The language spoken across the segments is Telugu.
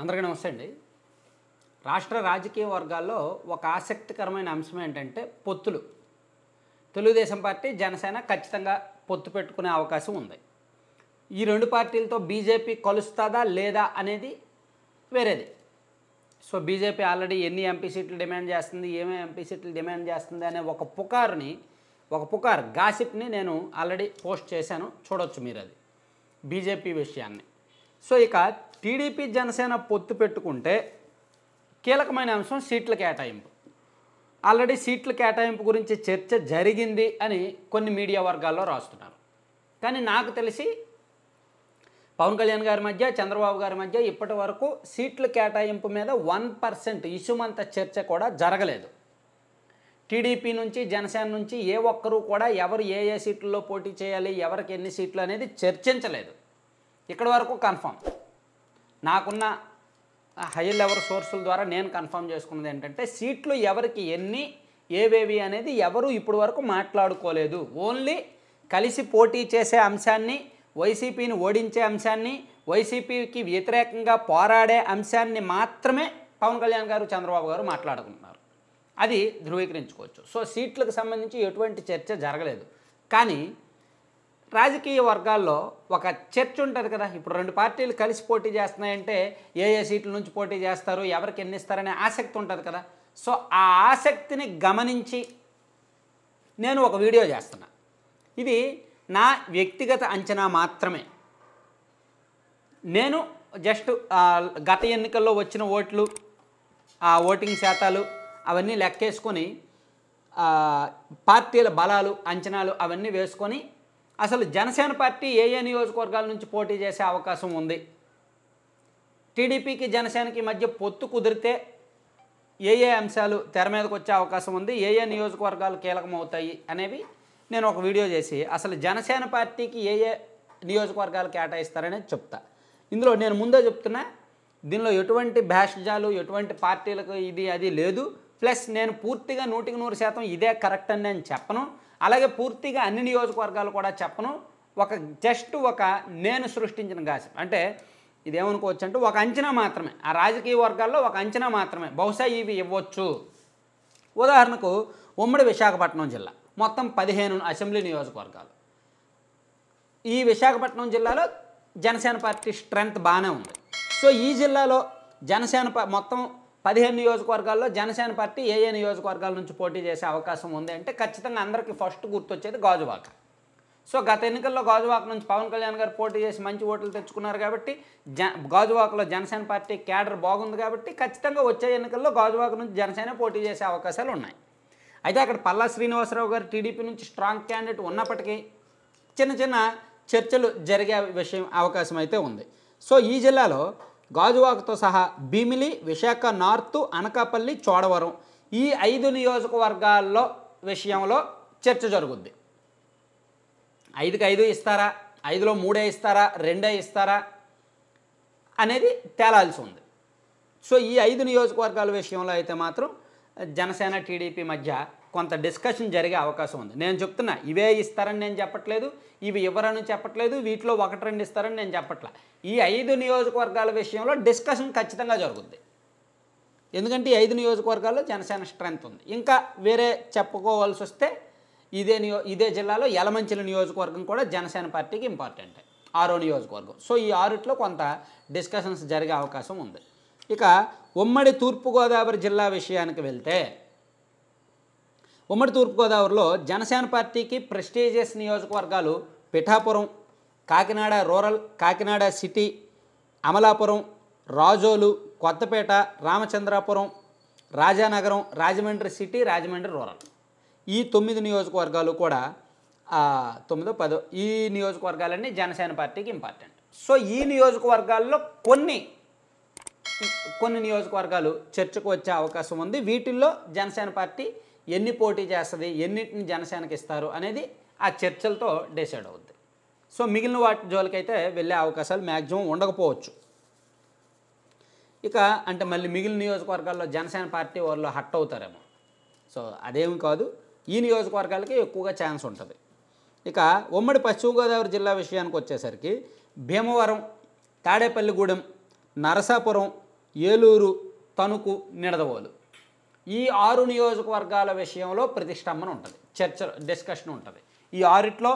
అందరికీ నమస్తే అండి రాష్ట్ర రాజకీయ వర్గాల్లో ఒక ఆసక్తికరమైన అంశం ఏంటంటే పొత్తులు తెలుగుదేశం పార్టీ జనసేన ఖచ్చితంగా పొత్తు పెట్టుకునే అవకాశం ఉంది ఈ రెండు పార్టీలతో బీజేపీ కలుస్తుందా లేదా అనేది వేరేది సో బీజేపీ ఆల్రెడీ ఎన్ని ఎంపీ సీట్లు డిమాండ్ చేస్తుంది ఏమేమి ఎంపీ సీట్లు డిమాండ్ చేస్తుంది అనే ఒక పుకారుని ఒక పుకార్ గాసిప్ని నేను ఆల్రెడీ పోస్ట్ చేశాను చూడొచ్చు మీరు అది బీజేపీ విషయాన్ని సో ఇక టీడీపీ జనసేన పొత్తు పెట్టుకుంటే కీలకమైన అంశం సీట్ల కేటాయింపు ఆల్రెడీ సీట్ల కేటాయింపు గురించి చర్చ జరిగింది అని కొన్ని మీడియా వర్గాల్లో రాస్తున్నారు కానీ నాకు తెలిసి పవన్ కళ్యాణ్ గారి మధ్య చంద్రబాబు గారి మధ్య ఇప్పటి వరకు సీట్ల కేటాయింపు మీద వన్ పర్సెంట్ ఇసుమంత చర్చ కూడా జరగలేదు టీడీపీ నుంచి జనసేన నుంచి ఏ ఒక్కరూ కూడా ఎవరు ఏ ఏ సీట్లలో పోటీ చేయాలి ఎవరికి ఎన్ని సీట్లు అనేది చర్చించలేదు ఇక్కడి వరకు కన్ఫామ్ నాకున్న హైయర్ లెవెల్ సోర్సుల ద్వారా నేను కన్ఫర్మ్ చేసుకున్నది ఏంటంటే సీట్లు ఎవరికి ఎన్ని ఏవేవి అనేది ఎవరు ఇప్పటి వరకు మాట్లాడుకోలేదు ఓన్లీ కలిసి పోటీ చేసే అంశాన్ని వైసీపీని ఓడించే అంశాన్ని వైసీపీకి వ్యతిరేకంగా పోరాడే అంశాన్ని మాత్రమే పవన్ కళ్యాణ్ గారు చంద్రబాబు గారు మాట్లాడుకుంటున్నారు అది ధృవీకరించుకోవచ్చు సో సీట్లకు సంబంధించి ఎటువంటి చర్చ జరగలేదు కానీ రాజకీయ వర్గాల్లో ఒక చర్చ ఉంటుంది కదా ఇప్పుడు రెండు పార్టీలు కలిసి పోటీ చేస్తున్నాయంటే ఏ ఏ సీట్ల నుంచి పోటీ చేస్తారు ఎవరికి ఎన్ని ఇస్తారనే ఆసక్తి ఉంటుంది కదా సో ఆ ఆసక్తిని గమనించి నేను ఒక వీడియో చేస్తున్నా ఇది నా వ్యక్తిగత అంచనా మాత్రమే నేను జస్ట్ గత ఎన్నికల్లో వచ్చిన ఓట్లు ఆ ఓటింగ్ శాతాలు అవన్నీ లెక్కేసుకొని పార్టీల బలాలు అంచనాలు అవన్నీ వేసుకొని అసలు జనసేన పార్టీ ఏ ఏ నియోజకవర్గాల నుంచి పోటీ చేసే అవకాశం ఉంది టీడీపీకి జనసేనకి మధ్య పొత్తు కుదిరితే ఏ ఏ అంశాలు తెర మీదకి వచ్చే అవకాశం ఉంది ఏ ఏ నియోజకవర్గాలు కీలకమవుతాయి అనేవి నేను ఒక వీడియో చేసి అసలు జనసేన పార్టీకి ఏ ఏ నియోజకవర్గాలు కేటాయిస్తారనేది చెప్తా ఇందులో నేను ముందే చెప్తున్నా దీనిలో ఎటువంటి భాషజాలు ఎటువంటి పార్టీలకు ఇది అది లేదు ప్లస్ నేను పూర్తిగా నూటికి నూరు శాతం ఇదే కరెక్ట్ అని నేను చెప్పను అలాగే పూర్తిగా అన్ని నియోజకవర్గాలు కూడా చెప్పను ఒక జస్ట్ ఒక నేను సృష్టించిన గాసిప్ అంటే ఇదేమనుకోవచ్చు అంటే ఒక అంచనా మాత్రమే ఆ రాజకీయ వర్గాల్లో ఒక అంచనా మాత్రమే బహుశా ఇవి ఇవ్వచ్చు ఉదాహరణకు ఉమ్మడి విశాఖపట్నం జిల్లా మొత్తం పదిహేను అసెంబ్లీ నియోజకవర్గాలు ఈ విశాఖపట్నం జిల్లాలో జనసేన పార్టీ స్ట్రెంగ్త్ బాగానే ఉంది సో ఈ జిల్లాలో జనసేన మొత్తం పదిహేను నియోజకవర్గాల్లో జనసేన పార్టీ ఏ ఏ నియోజకవర్గాల నుంచి పోటీ చేసే అవకాశం ఉంది అంటే ఖచ్చితంగా అందరికీ ఫస్ట్ గుర్తొచ్చేది గాజువాక సో గత ఎన్నికల్లో గాజువాక నుంచి పవన్ కళ్యాణ్ గారు పోటీ చేసి మంచి ఓట్లు తెచ్చుకున్నారు కాబట్టి జ గాజువాకలో జనసేన పార్టీ క్యాడర్ బాగుంది కాబట్టి ఖచ్చితంగా వచ్చే ఎన్నికల్లో గాజువాక నుంచి జనసేన పోటీ చేసే అవకాశాలు ఉన్నాయి అయితే అక్కడ పల్లా శ్రీనివాసరావు గారు టీడీపీ నుంచి స్ట్రాంగ్ క్యాండిడేట్ ఉన్నప్పటికీ చిన్న చిన్న చర్చలు జరిగే విషయం అవకాశం అయితే ఉంది సో ఈ జిల్లాలో గాజువాకతో సహా భీమిలి విశాఖ నార్త్ అనకాపల్లి చోడవరం ఈ ఐదు నియోజకవర్గాల్లో విషయంలో చర్చ జరుగుద్ది ఐదుకి ఐదు ఇస్తారా ఐదులో మూడే ఇస్తారా రెండే ఇస్తారా అనేది తేలాల్సి ఉంది సో ఈ ఐదు నియోజకవర్గాల విషయంలో అయితే మాత్రం జనసేన టీడీపీ మధ్య కొంత డిస్కషన్ జరిగే అవకాశం ఉంది నేను చెప్తున్నా ఇవే ఇస్తారని నేను చెప్పట్లేదు ఇవి ఇవ్వరని చెప్పట్లేదు వీటిలో ఒకటి రెండు ఇస్తారని నేను చెప్పట్లా ఈ ఐదు నియోజకవర్గాల విషయంలో డిస్కషన్ ఖచ్చితంగా జరుగుద్ది ఎందుకంటే ఈ ఐదు నియోజకవర్గాల్లో జనసేన స్ట్రెంగ్త్ ఉంది ఇంకా వేరే చెప్పుకోవాల్సి వస్తే ఇదే నియో ఇదే జిల్లాలో యలమంచిల నియోజకవర్గం కూడా జనసేన పార్టీకి ఇంపార్టెంట్ ఆరో నియోజకవర్గం సో ఈ ఆరుట్లో కొంత డిస్కషన్స్ జరిగే అవకాశం ఉంది ఇక ఉమ్మడి తూర్పుగోదావరి జిల్లా విషయానికి వెళ్తే ఉమ్మడి తూర్పుగోదావరిలో జనసేన పార్టీకి ప్రెస్టీజియస్ నియోజకవర్గాలు Pithapuram Kakinada rural Kakinada city Amalapuram Razole Kothapeta Ramachandrapuram Rajanagaram Rajahmundry city Rajahmundry rural ఈ తొమ్మిది నియోజకవర్గాలు కూడా తొమ్మిదో పదో ఈ నియోజకవర్గాలన్నీ జనసేన పార్టీకి ఇంపార్టెంట్ సో ఈ నియోజకవర్గాల్లో కొన్ని కొన్ని నియోజకవర్గాలు చర్చకు వచ్చే అవకాశం ఉంది వీటిల్లో జనసేన పార్టీ ఎన్ని పోటీ చేస్తుంది ఎన్నింటిని జనసేనకి ఇస్తారు అనేది ఆ చర్చలతో డిసైడ్ అవుద్ది సో మిగిలిన వాటి జోలికైతే వెళ్ళే అవకాశాలు మ్యాక్సిమం ఉండకపోవచ్చు ఇక అంటే మళ్ళీ మిగిలిన నియోజకవర్గాల్లో జనసేన పార్టీ వాళ్ళు హట్ అవుతారేమో సో అదేమి కాదు ఈ నియోజకవర్గాలకి ఎక్కువగా ఛాన్స్ ఉంటుంది ఇక ఉమ్మడి పశ్చిమ గోదావరి జిల్లా విషయానికి వచ్చేసరికి భీమవరం తాడేపల్లిగూడెం నరసాపురం ఏలూరు తణుకు నిడదవోలు ఈ ఆరు నియోజకవర్గాల విషయంలో ప్రతిష్టంభన ఉంటుంది చర్చ డిస్కషన్ ఉంటుంది ఈ ఆరిట్లో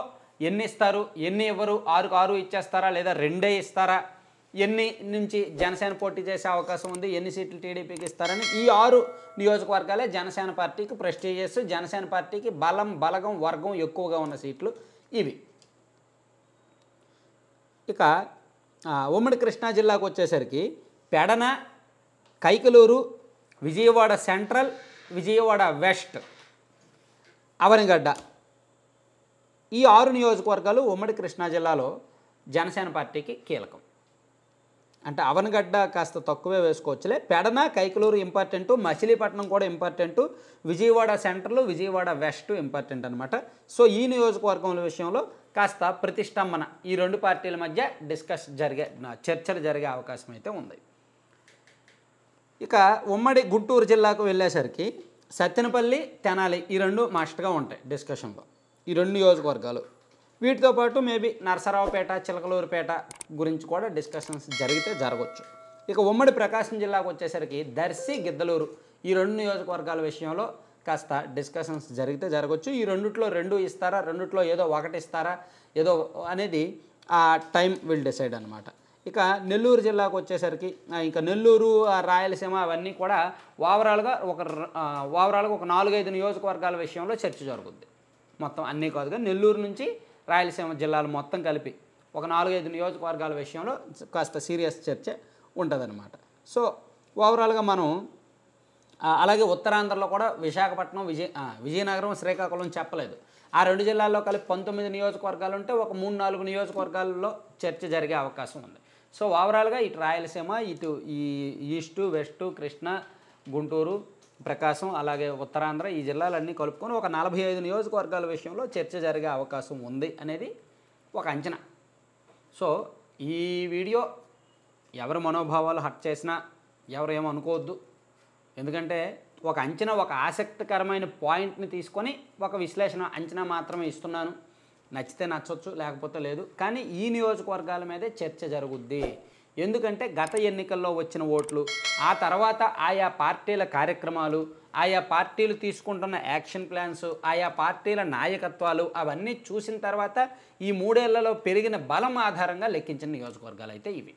ఎన్ని ఇస్తారు ఎన్ని ఇవ్వరు ఆరుకు ఆరు ఇచ్చేస్తారా లేదా రెండే ఇస్తారా ఎన్ని నుంచి జనసేన పోటీ చేసే అవకాశం ఉంది ఎన్ని సీట్లు టీడీపీకి ఇస్తారని ఈ ఆరు నియోజకవర్గాలే జనసేన పార్టీకి ప్రెస్టీజియస్ జనసేన పార్టీకి బలం బలగం వర్గం ఎక్కువగా ఉన్న సీట్లు ఇవి ఇక ఉమ్మడి కృష్ణా జిల్లాకు వచ్చేసరికి పెడన కైకలూరు విజయవాడ సెంట్రల్ విజయవాడ వెస్ట్ అవనిగడ్డ ఈ ఆరు నియోజకవర్గాలు ఉమ్మడి కృష్ణా జిల్లాలో జనసేన పార్టీకి కీలకం అంటే అవనగడ్డ కాస్త తక్కువే వేసుకోవచ్చులే పెడన కైకలూరు ఇంపార్టెంటు మచిలీపట్నం కూడా important Vijayawada central Vijayawada west important అనమాట సో ఈ నియోజకవర్గం విషయంలో కాస్త ప్రతిష్టంభన ఈ రెండు పార్టీల మధ్య డిస్కస్ జరిగే చర్చలు జరిగే అవకాశం అయితే ఉంది ఇక ఉమ్మడి గుంటూరు జిల్లాకు వెళ్ళేసరికి సత్తెనపల్లి తెనాలి ఈ రెండు మాస్టర్గా ఉంటాయి డిస్కషన్లో ఈ రెండు నియోజకవర్గాలు వీటితో పాటు మేబీ నరసరావుపేట చిలకలూరుపేట గురించి కూడా డిస్కషన్స్ జరిగితే జరగవచ్చు ఇక ఉమ్మడి ప్రకాశం జిల్లాకు వచ్చేసరికి దర్శి గిద్దలూరు ఈ రెండు నియోజకవర్గాల విషయంలో కాస్త డిస్కషన్స్ జరిగితే జరగవచ్చు ఈ రెండిట్లో రెండు ఇస్తారా రెండిట్లో ఏదో ఒకటి ఇస్తారా ఏదో అనేది ఆ టైం విల్ డిసైడ్ అనమాట ఇక నెల్లూరు జిల్లాకు వచ్చేసరికి ఇంకా నెల్లూరు రాయలసీమ అవన్నీ కూడా ఓవరాల్గా ఒక ఓవరాల్గా ఒక నాలుగైదు నియోజకవర్గాల విషయంలో చర్చ జరుగుద్ది మొత్తం అన్నీ కాదుగా నెల్లూరు నుంచి రాయలసీమ జిల్లాలు మొత్తం కలిపి ఒక నాలుగైదు నియోజకవర్గాల విషయంలో కాస్త సీరియస్ చర్చ ఉంటుందన్నమాట సో ఓవరాల్గా మనం అలాగే ఉత్తరాంధ్రలో కూడా విశాఖపట్నం విజయ విజయనగరం శ్రీకాకుళం చెప్పలేదు ఆ రెండు జిల్లాల్లో కలిపి పంతొమ్మిది నియోజకవర్గాలు ఉంటే ఒక మూడు నాలుగు నియోజకవర్గాల్లో చర్చ జరిగే అవకాశం ఉంది సో ఓవరాల్గా ఇటు రాయలసీమ ఇటు ఈ ఈస్టు వెస్టు కృష్ణ గుంటూరు ప్రకాశం అలాగే ఉత్తరాంధ్ర ఈ జిల్లాలన్నీ కలుపుకొని ఒక నలభై ఐదు నియోజకవర్గాల విషయంలో చర్చ జరిగే అవకాశం ఉంది అనేది ఒక అంచనా సో ఈ వీడియో ఎవరి మనోభావాలు హట్ చేసినా ఎవరు ఏమనుకోవద్దు ఎందుకంటే ఒక అంచనా ఒక ఆసక్తికరమైన పాయింట్ని తీసుకొని ఒక విశ్లేషణ అంచనా మాత్రమే ఇస్తున్నాను నచ్చితే నచ్చవచ్చు లేకపోతే లేదు కానీ ఈ నియోజకవర్గాల మీదే చర్చ జరుగుద్ది ఎందుకంటే గత ఎన్నికల్లో వచ్చిన ఓట్లు ఆ తర్వాత ఆయా పార్టీల కార్యక్రమాలు ఆయా పార్టీలు తీసుకుంటున్న యాక్షన్ ప్లాన్స్ ఆయా పార్టీల నాయకత్వాలు అవన్నీ చూసిన తర్వాత ఈ మూడేళ్లలో పెరిగిన బలం ఆధారంగా లెక్కించిన నియోజకవర్గాలు అయితే ఇవి